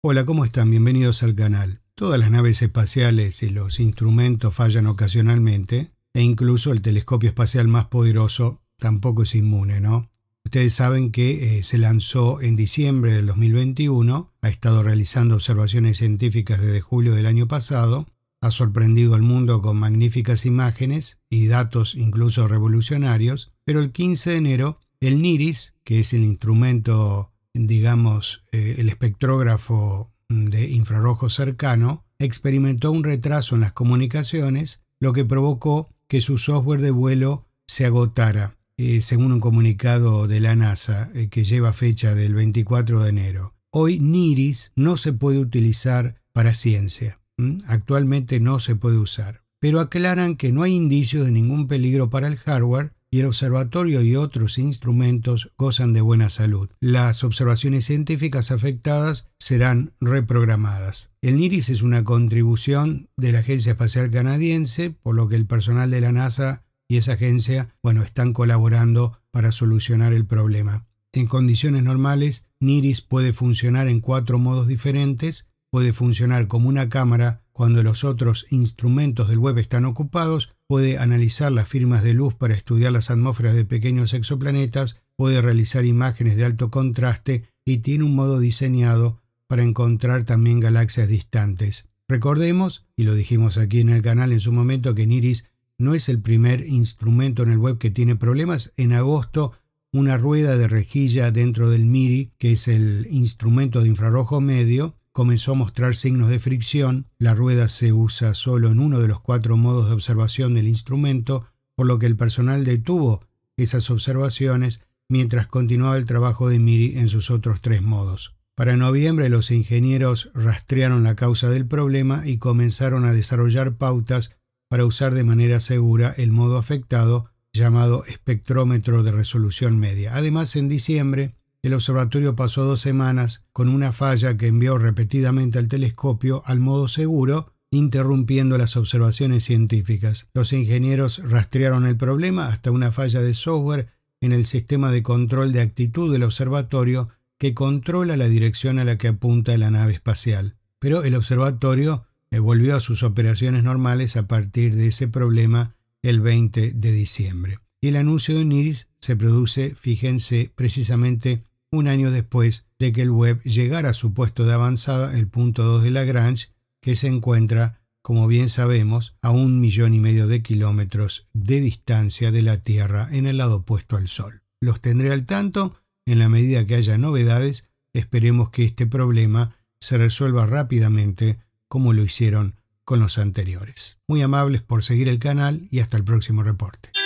Hola, ¿cómo están? Bienvenidos al canal. Todas las naves espaciales y los instrumentos fallan ocasionalmente, e incluso el telescopio espacial más poderoso tampoco es inmune, ¿no? Ustedes saben que eh, se lanzó en diciembre del 2021, ha estado realizando observaciones científicas desde julio del año pasado, ha sorprendido al mundo con magníficas imágenes y datos incluso revolucionarios, pero el 15 de enero el NIRIS, que es el instrumento digamos, eh, el espectrógrafo mm, de infrarrojo cercano, experimentó un retraso en las comunicaciones, lo que provocó que su software de vuelo se agotara, eh, según un comunicado de la NASA eh, que lleva fecha del 24 de enero. Hoy NIRIS no se puede utilizar para ciencia, actualmente no se puede usar, pero aclaran que no hay indicios de ningún peligro para el hardware y el observatorio y otros instrumentos gozan de buena salud. Las observaciones científicas afectadas serán reprogramadas. El NIRIS es una contribución de la Agencia Espacial Canadiense, por lo que el personal de la NASA y esa agencia, bueno, están colaborando para solucionar el problema. En condiciones normales, NIRIS puede funcionar en cuatro modos diferentes. Puede funcionar como una cámara cuando los otros instrumentos del web están ocupados, puede analizar las firmas de luz para estudiar las atmósferas de pequeños exoplanetas, puede realizar imágenes de alto contraste y tiene un modo diseñado para encontrar también galaxias distantes. Recordemos, y lo dijimos aquí en el canal en su momento, que NIRIS no es el primer instrumento en el web que tiene problemas. En agosto, una rueda de rejilla dentro del MIRI, que es el instrumento de infrarrojo medio, comenzó a mostrar signos de fricción, la rueda se usa solo en uno de los cuatro modos de observación del instrumento, por lo que el personal detuvo esas observaciones mientras continuaba el trabajo de Miri en sus otros tres modos. Para noviembre los ingenieros rastrearon la causa del problema y comenzaron a desarrollar pautas para usar de manera segura el modo afectado llamado espectrómetro de resolución media. Además, en diciembre el observatorio pasó dos semanas con una falla que envió repetidamente al telescopio al modo seguro, interrumpiendo las observaciones científicas. Los ingenieros rastrearon el problema hasta una falla de software en el sistema de control de actitud del observatorio que controla la dirección a la que apunta la nave espacial. Pero el observatorio volvió a sus operaciones normales a partir de ese problema el 20 de diciembre. Y el anuncio de iris se produce, fíjense, precisamente un año después de que el Webb llegara a su puesto de avanzada, el punto 2 de Lagrange, que se encuentra, como bien sabemos, a un millón y medio de kilómetros de distancia de la Tierra en el lado opuesto al Sol. Los tendré al tanto en la medida que haya novedades, esperemos que este problema se resuelva rápidamente como lo hicieron con los anteriores. Muy amables por seguir el canal y hasta el próximo reporte.